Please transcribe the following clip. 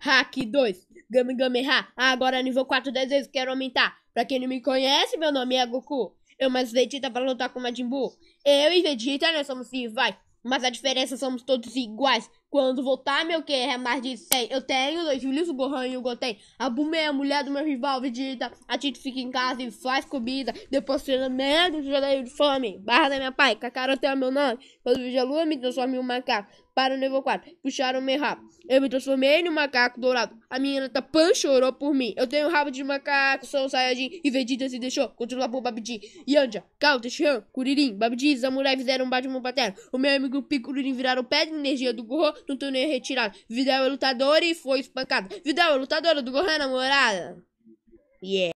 Hack 2, Game Game Ha, ah, agora nível 4, 10 vezes, quero aumentar. Pra quem não me conhece, meu nome é Goku. Eu mais Vegeta para lutar com o Majin Buu. Eu e Vegeta, nós somos rivais, mas a diferença somos todos iguais. Quando voltar meu é mais de 100. Eu tenho dois filhos, o Gohan e o Goten. Abumei é a mulher do meu rival, Vegeta. A Titi fica em casa e faz comida. Depois treina merda, janeiro de fome. Barra da minha pai, Kakaroto é meu nome. Quando vejo a lua, me transformei em um macaco. Para o nível 4, puxaram meu rabo. Eu me transformei em um macaco dourado. A menina Tapan tá chorou por mim. Eu tenho rabo de macaco, sou um Saiyajin. E Vegeta se deixou Continua por Babidi. Yanja, Kauta, Shan, Kuririn, Babidi, Samurai fizeram um Batman paterno. O meu amigo Picururin viraram pedra de energia do Gohan no torneio retirado. Vidal é lutador e foi espancado. Vidal é lutadora do Gohan Namorada. Yeah.